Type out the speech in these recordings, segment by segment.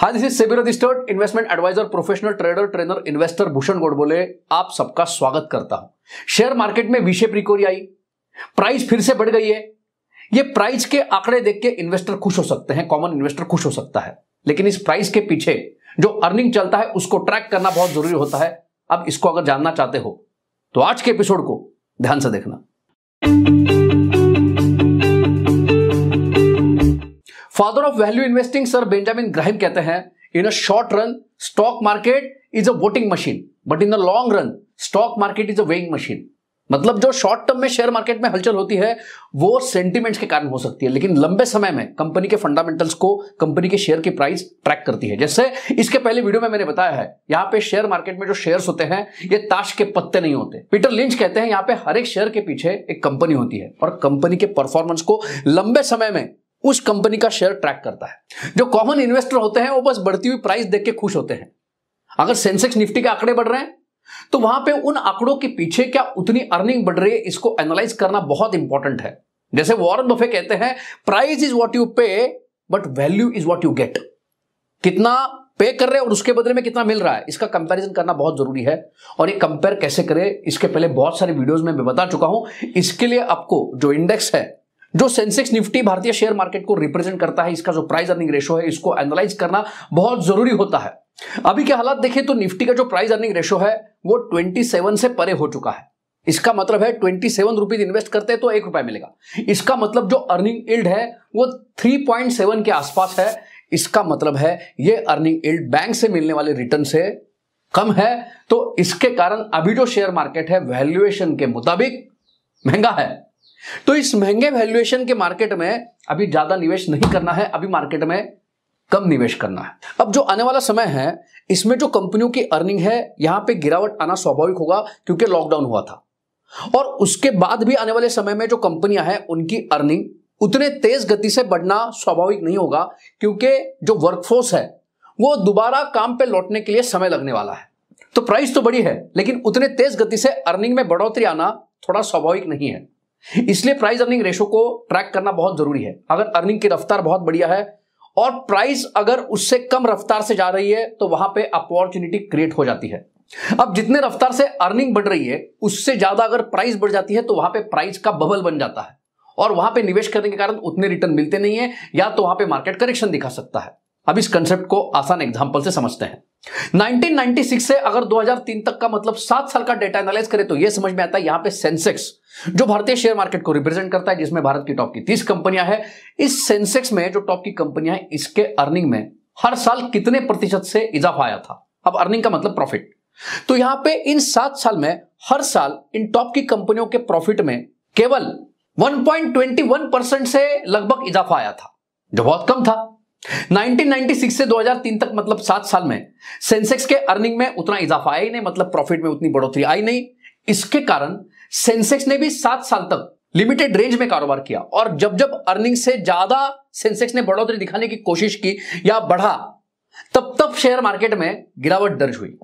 हाँ this is SEBI registered investment advisor professional trader trainer investor Bhushan Godbole आप सबका स्वागत करता हूं शेयर मार्केट में विषेप रिकोरी आई प्राइस फिर से बढ़ गई है ये प्राइस के आंकड़े देख के इन्वेस्टर खुश हो सकते हैं कॉमन इन्वेस्टर खुश हो सकता है लेकिन इस प्राइस के पीछे जो अर्निंग चलता है उसको ट्रैक करना बहुत जरूरी होता है अब इसको अगर जानना चाहते हो तो आज के एपिसोड को ध्यान से देखना father of value investing sir Benjamin Graham कहते हैं in a short run stock market is a voting machine but in the long run stock market is a weighing machine मतलब जो शॉर्ट टर्म में share market में हलचल होती है वो सेंटिमेंट्स के कारण हो सकती है लेकिन लंबे समय में कंपनी के फंडामेंटल्स को कंपनी के शेयर की प्राइस ट्रैक करती है जैसे इसके पहले वीडियो में मैंने बताया है यहाँ पे शेयर मार्केट में जो शेयर्स होते हैं ये ताश के पत्ते नहीं होते पीटर लिंच कहते हैं यहाँ पे हर एक शेयर के पीछे एक कंपनी होती है और कंपनी के परफॉर्मेंस को लंबे समय में उस कंपनी का शेयर ट्रैक करता है जो कॉमन इन्वेस्टर होते हैं वो बस बढ़ती हुई प्राइस देख के खुश होते हैं अगर सेंसेक्स निफ्टी के आंकड़े बढ़ रहे हैं तो वहां पे उन आंकड़ों के पीछे क्या उतनी अर्निंग बढ़ रही है इसको एनालाइज करना बहुत इंपॉर्टेंट है जैसे वॉरन बफे कहते हैं price is what you pay but value is what you get कितना पे कर रहे हैं और उसके बदले में कितना मिल रहा है इसका कंपैरिजन करना बहुत जरूरी है और ये कंपेयर कैसे करें इसके पहले बहुत सारे वीडियोस में मैं बता चुका हूं इसके लिए आपको जो इंडेक्स है जो सेंसेक्स निफ्टी भारतीय शेयर मार्केट को रिप्रेजेंट करता है इसका जो प्राइस अर्निंग रेशो है इसको एनालाइज करना बहुत जरूरी होता है अभी के हालात देखें तो निफ्टी का जो प्राइस अर्निंग रेशो है वो 27 से परे हो चुका है इसका मतलब है ट्वेंटी सेवन रुपीज इन्वेस्ट करते हैं तो एक रुपया मिलेगा इसका मतलब जो अर्निंग इल्ड है वो थ्री पॉइंट सेवन के आसपास है इसका मतलब है ये अर्निंग इल्ड बैंक से मिलने वाले रिटर्न से कम है तो इसके कारण अभी जो शेयर मार्केट है वैल्यूएशन के मुताबिक महंगा है तो इस महंगे वैल्यूएशन के मार्केट में अभी ज्यादा निवेश नहीं करना है अभी मार्केट में कम निवेश करना है अब जो आने वाला समय है इसमें जो कंपनियों की अर्निंग है यहां पे गिरावट आना स्वाभाविक होगा क्योंकि लॉकडाउन हुआ था और उसके बाद भी आने वाले समय में जो कंपनियां हैं उनकी अर्निंग उतने तेज गति से बढ़ना स्वाभाविक नहीं होगा क्योंकि जो वर्कफोर्स है वो दोबारा काम पे लौटने के लिए समय लगने वाला है तो प्राइस तो बड़ी है लेकिन उतने तेज गति से अर्निंग में बढ़ोतरी आना थोड़ा स्वाभाविक नहीं है इसलिए प्राइस अर्निंग रेशो को ट्रैक करना बहुत जरूरी है अगर अर्निंग की रफ्तार बहुत बढ़िया है और प्राइस अगर उससे कम रफ्तार से जा रही है तो वहां पे अपॉर्चुनिटी क्रिएट हो जाती है अब जितने रफ्तार से अर्निंग बढ़ रही है उससे ज्यादा अगर प्राइस बढ़ जाती है तो वहां पे प्राइस का बबल बन जाता है और वहां पे निवेश करने के कारण उतने रिटर्न मिलते नहीं है या तो वहां पे मार्केट करेक्शन दिखा सकता है अब इस कंसेप्ट को आसान एग्जाम्पल से समझते हैं 1996 से अगर 2003 तक का मतलब सात साल का डेटा एनालाइज करें तो यह समझ में आता है यहां पे सेंसेक्स जो भारतीय शेयर मार्केट को रिप्रेजेंट करता है जिसमें भारत की टॉप की 30 कंपनियां हैं इस सेंसेक्स में जो टॉप की कंपनियां हैं इसके अर्निंग में हर साल कितने प्रतिशत से इजाफा आया था अब अर्निंग का मतलब प्रॉफिट तो यहां पर इन सात साल में हर साल इन टॉप की कंपनियों के प्रॉफिट में केवल वन से लगभग इजाफा आया था जो बहुत कम था 1996 से 2003 तक मतलब सात साल में सेंसेक्स के अर्निंग में उतना इजाफा आया ही नहीं मतलब प्रॉफिट में उतनी बढ़ोतरी आई नहीं इसके कारण सेंसेक्स ने भी सात साल तक लिमिटेड रेंज में कारोबार किया और जब जब अर्निंग से ज्यादा सेंसेक्स ने बढ़ोतरी दिखाने की कोशिश की या बढ़ा तब तब शेयर मार्केट में गिरावट दर्ज हुई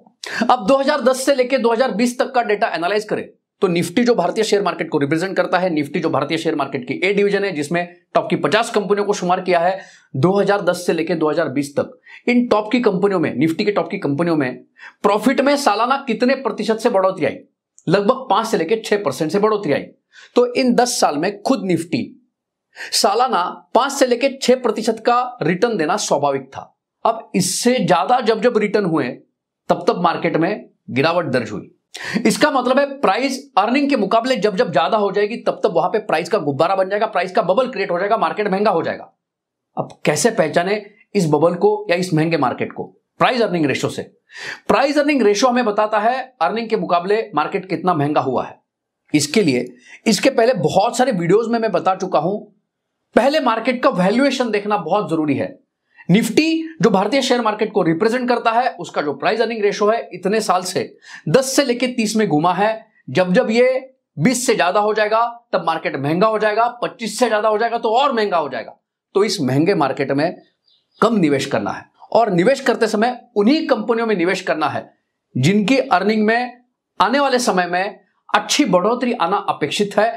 अब 2010 से लेकर 2020 तक का डेटा एनालाइज करें तो निफ्टी जो भारतीय शेयर मार्केट को रिप्रेजेंट करता है निफ्टी जो भारतीय शेयर मार्केट की ए डिवीजन है जिसमें टॉप की 50 कंपनियों को शुमार किया है 2010 से लेकर 2020 तक इन टॉप की कंपनियों में निफ्टी के टॉप की कंपनियों में प्रॉफिट में सालाना कितने प्रतिशत से बढ़ोतरी आई लगभग पांच से लेकर छह परसेंट से बढ़ोतरी आई तो इन दस साल में खुद निफ्टी सालाना पांच से लेकर छह प्रतिशत का रिटर्न देना स्वाभाविक था अब इससे ज्यादा जब जब रिटर्न हुए तब तब मार्केट में गिरावट दर्ज हुई इसका मतलब है प्राइस अर्निंग के मुकाबले जब जब ज्यादा हो जाएगी तब तब वहां पे प्राइस का गुब्बारा बन जाएगा प्राइस का बबल क्रिएट हो जाएगा मार्केट महंगा हो जाएगा अब कैसे पहचाने इस बबल को या इस महंगे मार्केट को प्राइस अर्निंग रेशो से प्राइस अर्निंग रेशो हमें बताता है अर्निंग के मुकाबले मार्केट कितना महंगा हुआ है इसके लिए इसके पहले बहुत सारे वीडियोस में मैं बता चुका हूं पहले मार्केट का वैल्यूएशन देखना बहुत जरूरी है निफ्टी जो भारतीय शेयर मार्केट को रिप्रेजेंट करता है उसका जो प्राइस अर्निंग रेशो है इतने साल से 10 से लेकर 30 में घुमा है जब जब ये 20 से ज्यादा हो जाएगा तब मार्केट महंगा हो जाएगा 25 से ज्यादा हो जाएगा तो और महंगा हो जाएगा तो इस महंगे मार्केट में कम निवेश करना है और निवेश करते समय उन्हीं कंपनियों में निवेश करना है जिनकी अर्निंग में आने वाले समय में अच्छी बढ़ोतरी आना अपेक्षित है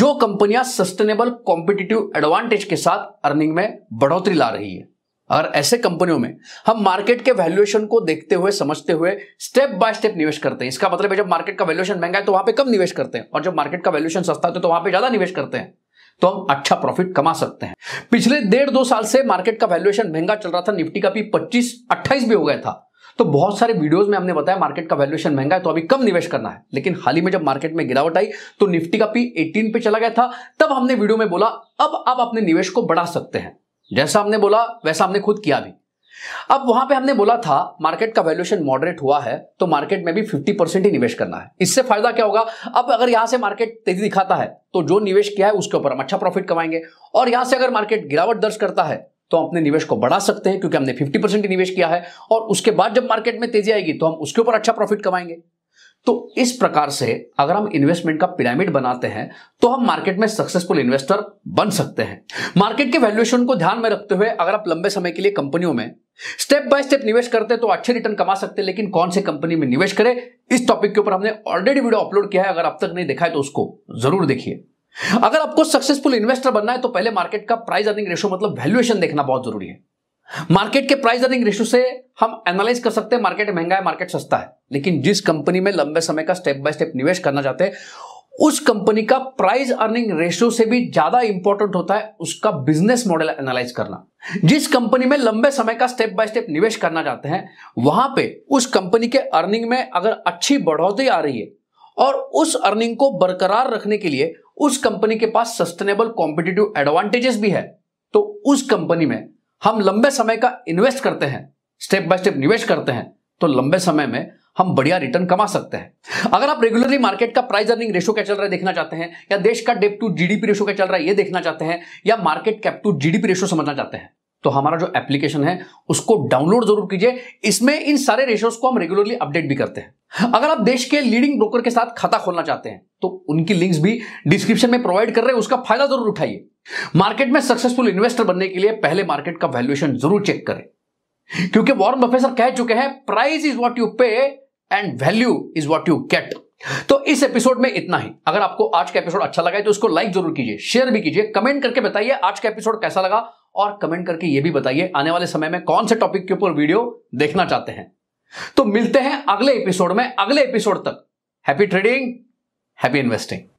जो कंपनियां सस्टेनेबल कॉम्पिटिटिव एडवांटेज के साथ अर्निंग में बढ़ोतरी ला रही है और ऐसे कंपनियों में हम मार्केट के वैल्यूएशन को देखते हुए समझते हुए स्टेप बाय स्टेप निवेश करते हैं इसका मतलब है जब मार्केट का वैल्यूएशन महंगा है तो वहां पे कम निवेश करते हैं और जब मार्केट का वैल्यूएशन सस्ता है तो वहां पे ज्यादा निवेश करते हैं तो हम अच्छा प्रॉफिट कमा सकते हैं पिछले डेढ़ दो साल से मार्केट का वैल्यूएशन महंगा चल रहा था निफ्टी का भी पच्चीस अट्ठाईस भी हो गया था तो बहुत सारे वीडियोस में हमने बताया मार्केट का वैल्यूएशन महंगा है तो अभी कम निवेश करना है लेकिन हाल ही में जब मार्केट में गिरावट आई तो निफ्टी का पी 18 पे चला गया था तब हमने वीडियो में बोला अब आप अपने निवेश को बढ़ा सकते हैं जैसा हमने बोला वैसा हमने खुद किया भी अब वहां पे हमने बोला था मार्केट का वैल्यूएशन मॉडरेट हुआ है तो मार्केट में भी 50 परसेंट ही निवेश करना है इससे फायदा क्या होगा अब अगर यहां से मार्केट तेजी दिखाता है तो जो निवेश किया है उसके ऊपर हम अच्छा प्रॉफिट कमाएंगे और यहां से अगर मार्केट गिरावट दर्ज करता है तो हम अपने निवेश को बढ़ा सकते हैं क्योंकि हमने फिफ्टी परसेंट निवेश किया है और उसके बाद जब मार्केट में तेजी आएगी तो हम उसके ऊपर अच्छा प्रॉफिट कमाएंगे तो इस प्रकार से अगर हम इन्वेस्टमेंट का पिरामिड बनाते हैं तो हम मार्केट में सक्सेसफुल इन्वेस्टर बन सकते हैं मार्केट के वैल्यूएशन को ध्यान में रखते हुए अगर आप लंबे समय के लिए कंपनियों में स्टेप बाय स्टेप निवेश करते हैं तो अच्छे रिटर्न कमा सकते हैं लेकिन कौन से कंपनी में निवेश करें इस टॉपिक के ऊपर हमने ऑलरेडी वीडियो अपलोड किया है अगर अब तक नहीं देखा है तो उसको जरूर देखिए अगर आपको सक्सेसफुल इन्वेस्टर बनना है तो पहले मार्केट का प्राइस अर्निंग रेशो मतलब वैल्यूएशन देखना बहुत जरूरी है मार्केट के प्राइस अर्निंग रेशो से हम एनालाइज कर सकते हैं मार्केट महंगा है मार्केट सस्ता है लेकिन जिस कंपनी में लंबे समय का स्टेप बाय स्टेप निवेश करना चाहते हैं उस कंपनी का प्राइस अर्निंग रेशियो से भी ज्यादा इंपॉर्टेंट होता है उसका बिजनेस मॉडल एनालाइज करना जिस कंपनी में लंबे समय का स्टेप बाय स्टेप निवेश करना चाहते हैं वहां पे उस कंपनी के अर्निंग में अगर अच्छी बढ़ोतरी आ रही है और उस अर्निंग को बरकरार रखने के लिए उस कंपनी के पास सस्टेनेबल कॉम्पिटेटिव एडवांटेजेस भी है तो उस कंपनी में हम लंबे समय का इन्वेस्ट करते हैं स्टेप बाय स्टेप निवेश करते हैं तो लंबे समय में हम बढ़िया रिटर्न कमा सकते हैं अगर आप रेगुलरली मार्केट का प्राइस अर्निंग रेशो क्या चल रहा है देखना चाहते हैं या देश का डेप टू जीडीपी रेशो क्या चल रहा है ये देखना चाहते हैं या market cap to GDP ratio समझना चाहते हैं तो हमारा जो एप्लीकेशन है उसको डाउनलोड जरूर कीजिए इसमें इन सारे रेशोज को हम रेगुलरली अपडेट भी करते हैं अगर आप देश के लीडिंग ब्रोकर के साथ खाता खोलना चाहते हैं तो उनकी लिंक्स भी डिस्क्रिप्शन में प्रोवाइड कर रहे हैं उसका फायदा जरूर उठाइए मार्केट में सक्सेसफुल इन्वेस्टर बनने के लिए पहले मार्केट का वैल्यूएशन जरूर चेक करें क्योंकि वॉरन प्रोफेसर कह चुके हैं price is what you pay and value is what you get तो इस एपिसोड में इतना ही अगर आपको आज का एपिसोड अच्छा लगा है तो उसको लाइक जरूर कीजिए शेयर भी कीजिए कमेंट करके बताइए आज का एपिसोड कैसा लगा और कमेंट करके ये भी बताइए आने वाले समय में कौन से टॉपिक के ऊपर वीडियो देखना चाहते हैं तो मिलते हैं अगले एपिसोड में अगले एपिसोड तक हैप्पी ट्रेडिंग हैप्पी इन्वेस्टिंग